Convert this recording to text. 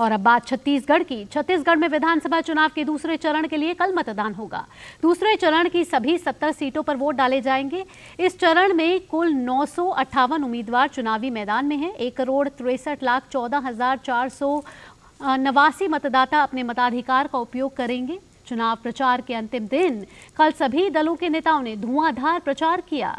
और अब बात छत्तीसगढ़ की छत्तीसगढ़ में विधानसभा चुनाव के दूसरे चरण के लिए कल मतदान होगा दूसरे चरण की सभी 70 सीटों पर वोट डाले जाएंगे इस चरण में कुल नौ उम्मीदवार चुनावी मैदान में हैं एक करोड़ तिरसठ लाख चौदह हजार चार सौ नवासी मतदाता अपने मताधिकार का उपयोग करेंगे चुनाव प्रचार के अंतिम दिन कल सभी दलों के नेताओं ने धुआंधार प्रचार किया